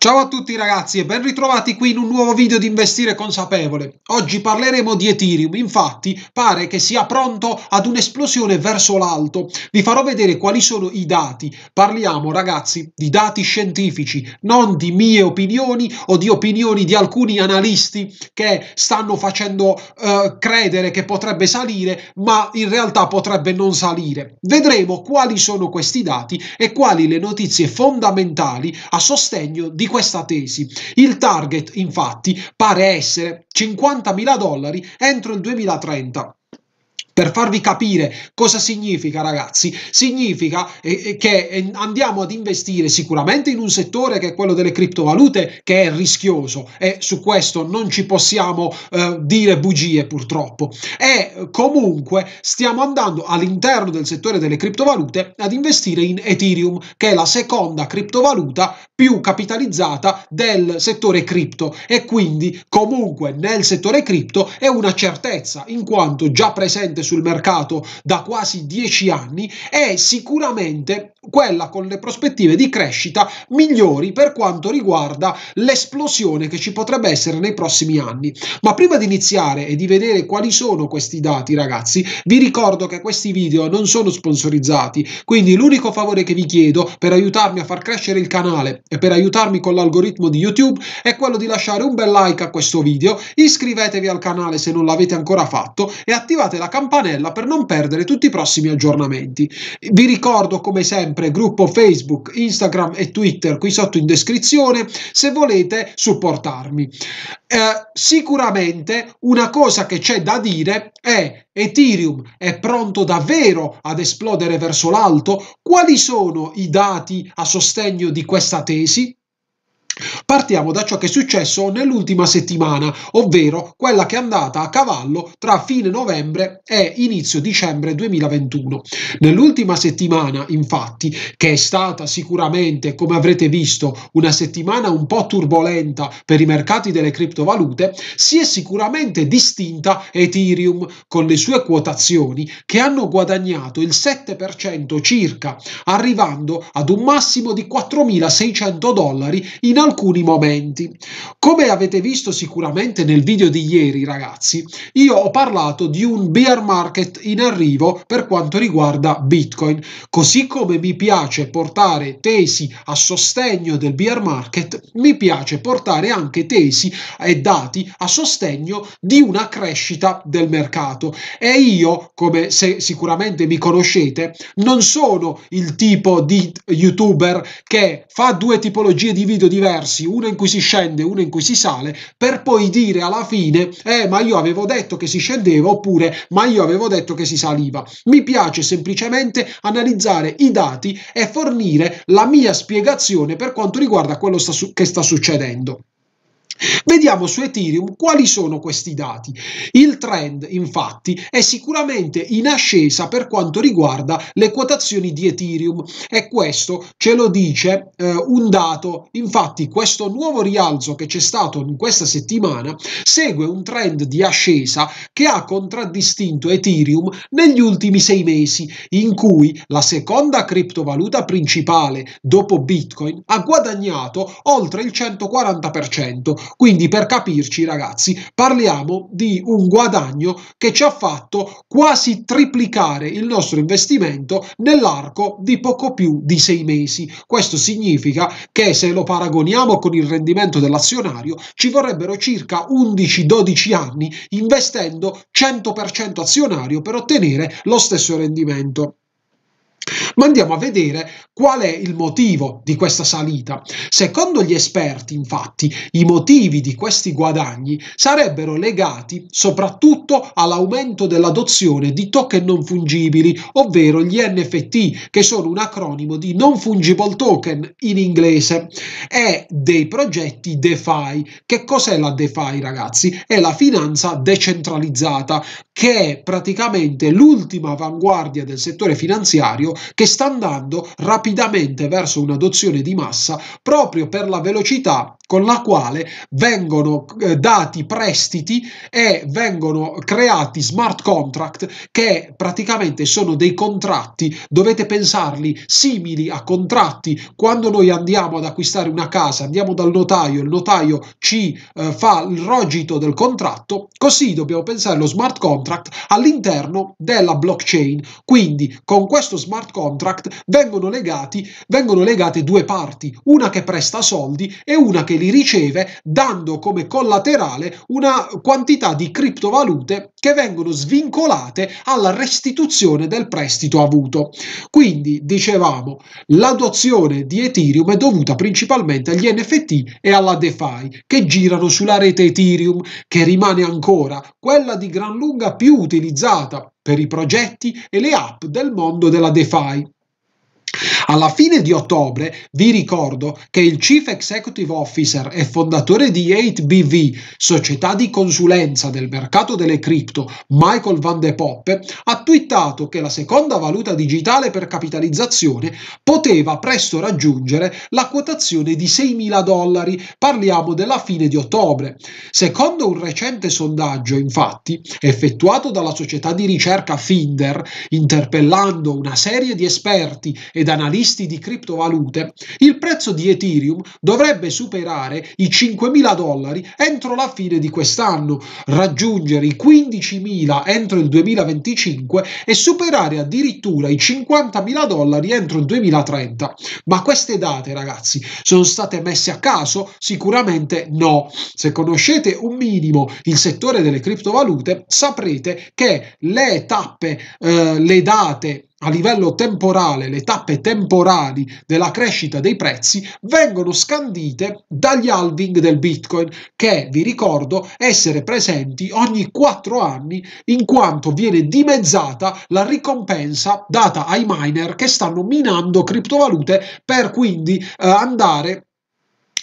Ciao a tutti ragazzi e ben ritrovati qui in un nuovo video di Investire Consapevole. Oggi parleremo di Ethereum, infatti pare che sia pronto ad un'esplosione verso l'alto. Vi farò vedere quali sono i dati. Parliamo ragazzi di dati scientifici, non di mie opinioni o di opinioni di alcuni analisti che stanno facendo eh, credere che potrebbe salire, ma in realtà potrebbe non salire. Vedremo quali sono questi dati e quali le notizie fondamentali a sostegno di questa tesi. Il target, infatti, pare essere 50.000 dollari entro il 2030. Per farvi capire cosa significa, ragazzi, significa eh, eh che eh, andiamo ad investire sicuramente in un settore che è quello delle criptovalute, che è rischioso e su questo non ci possiamo eh, dire bugie purtroppo. E eh, comunque stiamo andando all'interno del settore delle criptovalute ad investire in Ethereum, che è la seconda criptovaluta più capitalizzata del settore cripto e quindi comunque nel settore cripto è una certezza in quanto già presente sul mercato da quasi dieci anni è sicuramente quella con le prospettive di crescita migliori per quanto riguarda l'esplosione che ci potrebbe essere nei prossimi anni. Ma prima di iniziare e di vedere quali sono questi dati, ragazzi, vi ricordo che questi video non sono sponsorizzati, quindi l'unico favore che vi chiedo per aiutarmi a far crescere il canale e per aiutarmi con l'algoritmo di YouTube è quello di lasciare un bel like a questo video, iscrivetevi al canale se non l'avete ancora fatto e attivate la campanella per non perdere tutti i prossimi aggiornamenti. Vi ricordo come sempre sempre gruppo Facebook, Instagram e Twitter qui sotto in descrizione se volete supportarmi. Eh, sicuramente una cosa che c'è da dire è Ethereum è pronto davvero ad esplodere verso l'alto? Quali sono i dati a sostegno di questa tesi? Partiamo da ciò che è successo nell'ultima settimana, ovvero quella che è andata a cavallo tra fine novembre e inizio dicembre 2021. Nell'ultima settimana, infatti, che è stata sicuramente, come avrete visto, una settimana un po' turbolenta per i mercati delle criptovalute, si è sicuramente distinta Ethereum con le sue quotazioni che hanno guadagnato il 7% circa, arrivando ad un massimo di 4.600 dollari in alcuni alcuni momenti. Come avete visto sicuramente nel video di ieri, ragazzi, io ho parlato di un bear market in arrivo per quanto riguarda Bitcoin, così come mi piace portare tesi a sostegno del bear market, mi piace portare anche tesi e dati a sostegno di una crescita del mercato e io, come se sicuramente mi conoscete, non sono il tipo di youtuber che fa due tipologie di video diverse diversi, uno in cui si scende, uno in cui si sale, per poi dire alla fine, eh, ma io avevo detto che si scendeva oppure, ma io avevo detto che si saliva. Mi piace semplicemente analizzare i dati e fornire la mia spiegazione per quanto riguarda quello sta che sta succedendo. Vediamo su Ethereum quali sono questi dati. Il trend, infatti, è sicuramente in ascesa per quanto riguarda le quotazioni di Ethereum e questo ce lo dice eh, un dato. Infatti, questo nuovo rialzo che c'è stato in questa settimana segue un trend di ascesa che ha contraddistinto Ethereum negli ultimi sei mesi, in cui la seconda criptovaluta principale dopo Bitcoin ha guadagnato oltre il 140%, quindi per capirci ragazzi parliamo di un guadagno che ci ha fatto quasi triplicare il nostro investimento nell'arco di poco più di sei mesi. Questo significa che se lo paragoniamo con il rendimento dell'azionario ci vorrebbero circa 11-12 anni investendo 100% azionario per ottenere lo stesso rendimento. Ma andiamo a vedere qual è il motivo di questa salita. Secondo gli esperti, infatti, i motivi di questi guadagni sarebbero legati soprattutto all'aumento dell'adozione di token non fungibili, ovvero gli NFT, che sono un acronimo di non fungible token in inglese, e dei progetti DeFi. Che cos'è la DeFi, ragazzi? È la finanza decentralizzata, che è praticamente l'ultima avanguardia del settore finanziario che sta andando rapidamente verso un'adozione di massa proprio per la velocità con la quale vengono eh, dati prestiti e vengono creati smart contract che praticamente sono dei contratti, dovete pensarli simili a contratti. Quando noi andiamo ad acquistare una casa, andiamo dal notaio, il notaio ci eh, fa il rogito del contratto, così dobbiamo pensare lo smart contract all'interno della blockchain. Quindi con questo smart contract vengono legati, vengono legate due parti, una che presta soldi e una che li riceve dando come collaterale una quantità di criptovalute che vengono svincolate alla restituzione del prestito avuto. Quindi, dicevamo, l'adozione di Ethereum è dovuta principalmente agli NFT e alla DeFi che girano sulla rete Ethereum, che rimane ancora quella di gran lunga più utilizzata per i progetti e le app del mondo della DeFi. Alla fine di ottobre vi ricordo che il Chief Executive Officer e fondatore di 8BV, società di consulenza del mercato delle cripto, Michael Van de Poppe, ha twittato che la seconda valuta digitale per capitalizzazione poteva presto raggiungere la quotazione di 6.000 dollari, parliamo della fine di ottobre. Secondo un recente sondaggio, infatti, effettuato dalla società di ricerca Finder, interpellando una serie di esperti ed analisti analisti di criptovalute, il prezzo di Ethereum dovrebbe superare i 5.000 dollari entro la fine di quest'anno, raggiungere i 15.000 entro il 2025 e superare addirittura i 50.000 dollari entro il 2030. Ma queste date, ragazzi, sono state messe a caso? Sicuramente no. Se conoscete un minimo il settore delle criptovalute, saprete che le tappe, eh, le date a livello temporale, le tappe temporali della crescita dei prezzi vengono scandite dagli halving del Bitcoin, che vi ricordo essere presenti ogni 4 anni in quanto viene dimezzata la ricompensa data ai miner che stanno minando criptovalute per quindi eh, andare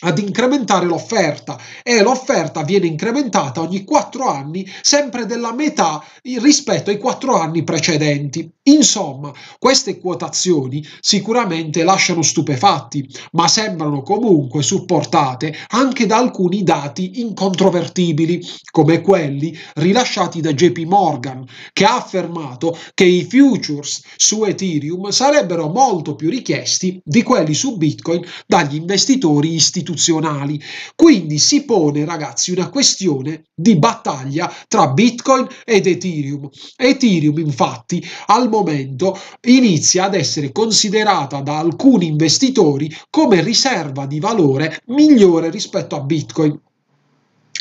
ad incrementare l'offerta e l'offerta viene incrementata ogni 4 anni sempre della metà rispetto ai 4 anni precedenti. Insomma, queste quotazioni sicuramente lasciano stupefatti, ma sembrano comunque supportate anche da alcuni dati incontrovertibili, come quelli rilasciati da JP Morgan, che ha affermato che i futures su Ethereum sarebbero molto più richiesti di quelli su Bitcoin dagli investitori istituzionali. Quindi si pone, ragazzi, una questione di battaglia tra Bitcoin ed Ethereum. Ethereum, infatti, al momento momento inizia ad essere considerata da alcuni investitori come riserva di valore migliore rispetto a Bitcoin.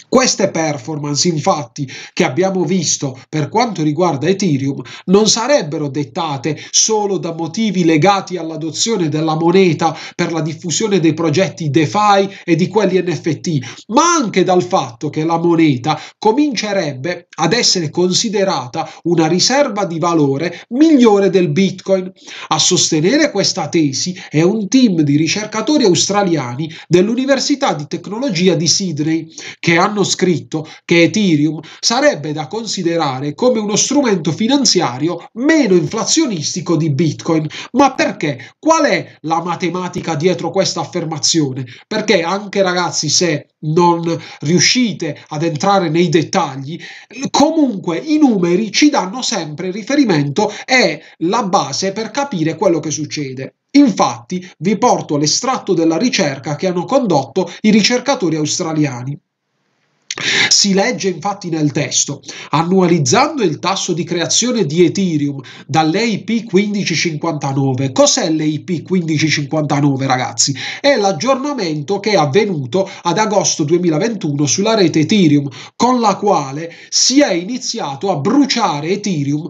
Queste performance, infatti, che abbiamo visto per quanto riguarda Ethereum, non sarebbero dettate solo da motivi legati all'adozione della moneta per la diffusione dei progetti DeFi e di quelli NFT, ma anche dal fatto che la moneta comincerebbe ad essere considerata una riserva di valore migliore del Bitcoin. A sostenere questa tesi è un team di ricercatori australiani dell'Università di Tecnologia di Sydney che hanno scritto che Ethereum sarebbe da considerare come uno strumento finanziario meno inflazionistico di Bitcoin. Ma perché? Qual è la matematica dietro questa affermazione? Perché anche ragazzi, se non riuscite ad entrare nei dettagli, comunque i numeri ci danno sempre riferimento e la base per capire quello che succede. Infatti vi porto l'estratto della ricerca che hanno condotto i ricercatori australiani. Si legge infatti nel testo, annualizzando il tasso di creazione di Ethereum dall'EIP 1559. Cos'è l'EIP 1559 ragazzi? È l'aggiornamento che è avvenuto ad agosto 2021 sulla rete Ethereum con la quale si è iniziato a bruciare Ethereum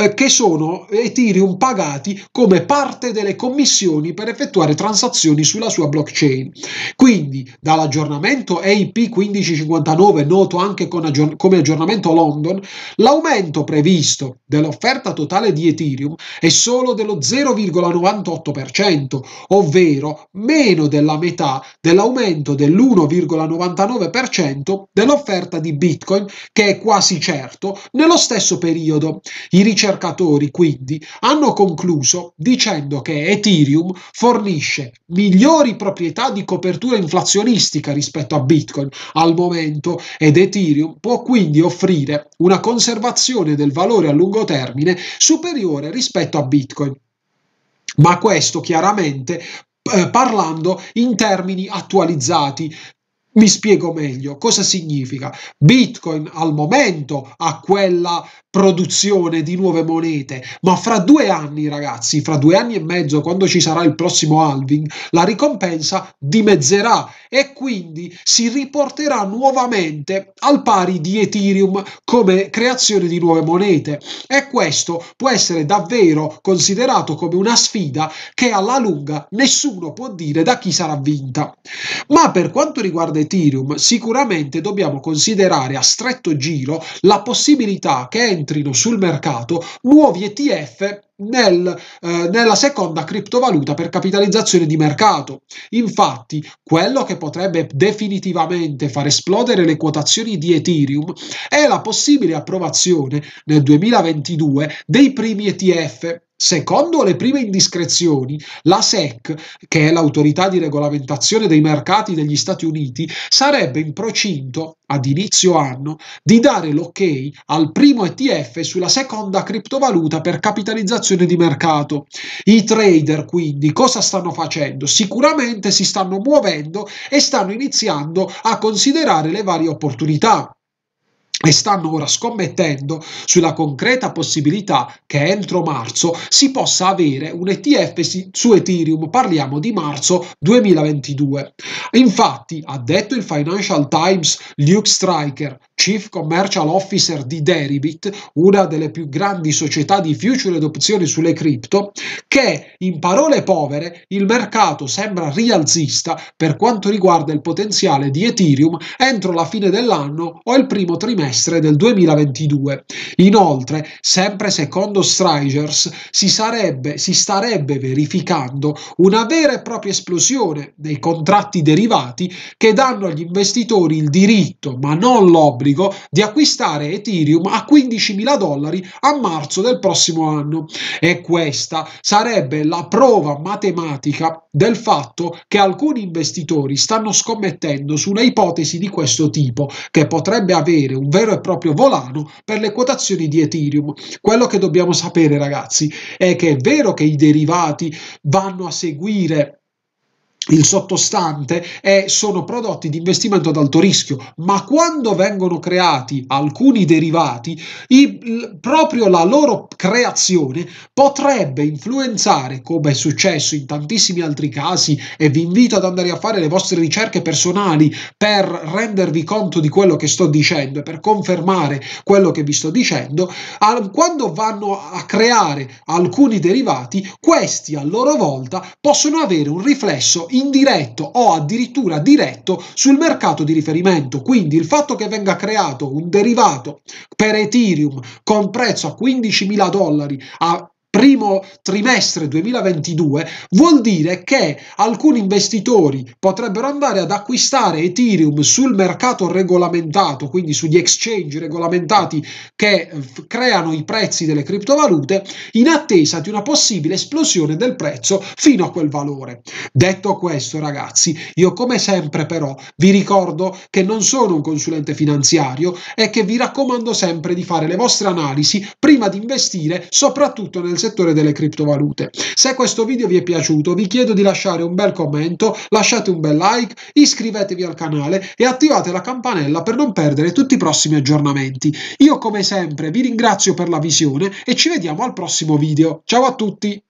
eh, che sono Ethereum pagati come parte delle commissioni per effettuare transazioni sulla sua blockchain. Quindi dall'aggiornamento EIP 1559 2009, noto anche aggiorn- come aggiornamento London, l'aumento previsto dell'offerta totale di Ethereum è solo dello 0,98%, ovvero meno della metà dell'aumento dell'1,99% dell'offerta di Bitcoin, che è quasi certo, nello stesso periodo. I ricercatori quindi hanno concluso dicendo che Ethereum fornisce migliori proprietà di copertura inflazionistica rispetto a Bitcoin al momento ed Ethereum può quindi offrire una conservazione del valore a lungo termine superiore rispetto a Bitcoin. Ma questo chiaramente eh, parlando in termini attualizzati, mi spiego meglio cosa significa. Bitcoin al momento ha quella produzione di nuove monete, ma fra due anni ragazzi, fra due anni e mezzo, quando ci sarà il prossimo halving, la ricompensa dimezzerà e quindi si riporterà nuovamente al pari di Ethereum come creazione di nuove monete. E questo può essere davvero considerato come una sfida che alla lunga nessuno può dire da chi sarà vinta. Ma per quanto riguarda Ethereum, sicuramente dobbiamo considerare a stretto giro la possibilità che entrino sul mercato nuovi ETF nel, eh, nella seconda criptovaluta per capitalizzazione di mercato. Infatti, quello che potrebbe definitivamente far esplodere le quotazioni di Ethereum è la possibile approvazione nel 2022 dei primi ETF Secondo le prime indiscrezioni, la SEC, che è l'autorità di regolamentazione dei mercati degli Stati Uniti, sarebbe in procinto, ad inizio anno, di dare l'ok al primo ETF sulla seconda criptovaluta per capitalizzazione di mercato. I trader quindi cosa stanno facendo? Sicuramente si stanno muovendo e stanno iniziando a considerare le varie opportunità e stanno ora scommettendo sulla concreta possibilità che entro marzo si possa avere un ETF su Ethereum, parliamo di marzo 2022. Infatti, ha detto il Financial Times Luke Striker, Chief Commercial Officer di Deribit, una delle più grandi società di future ed opzioni sulle cripto, che in parole povere il mercato sembra rialzista per quanto riguarda il potenziale di Ethereum entro la fine dell'anno o il primo trimestre del 2022. Inoltre, sempre secondo Strigers, si, sarebbe, si starebbe verificando una vera e propria esplosione dei contratti derivati che danno agli investitori il diritto, ma non l'obbligo, obbligo di acquistare Ethereum a 15.000 dollari a marzo del prossimo anno e questa sarebbe la prova matematica del fatto che alcuni investitori stanno scommettendo su una ipotesi di questo tipo che potrebbe avere un vero e proprio volano per le quotazioni di Ethereum. Quello che dobbiamo sapere ragazzi è che è vero che i derivati vanno a seguire il sottostante è, sono prodotti di investimento ad alto rischio, ma quando vengono creati alcuni derivati, i, l, proprio la loro creazione potrebbe influenzare, come è successo in tantissimi altri casi, e vi invito ad andare a fare le vostre ricerche personali per rendervi conto di quello che sto dicendo e per confermare quello che vi sto dicendo, al, quando vanno a creare alcuni derivati, questi a loro volta possono avere un riflesso indiretto o addirittura diretto sul mercato di riferimento. Quindi il fatto che venga creato un derivato per Ethereum con prezzo a 15.000 dollari a primo trimestre 2022 vuol dire che alcuni investitori potrebbero andare ad acquistare Ethereum sul mercato regolamentato, quindi sugli exchange regolamentati che eh, creano i prezzi delle criptovalute, in attesa di una possibile esplosione del prezzo fino a quel valore. Detto questo, ragazzi, io come sempre però vi ricordo che non sono un consulente finanziario e che vi raccomando sempre di fare le vostre analisi prima di investire, soprattutto nel settore settore delle criptovalute. Se questo video vi è piaciuto vi chiedo di lasciare un bel commento, lasciate un bel like, iscrivetevi al canale e attivate la campanella per non perdere tutti i prossimi aggiornamenti. Io come sempre vi ringrazio per la visione e ci vediamo al prossimo video. Ciao a tutti!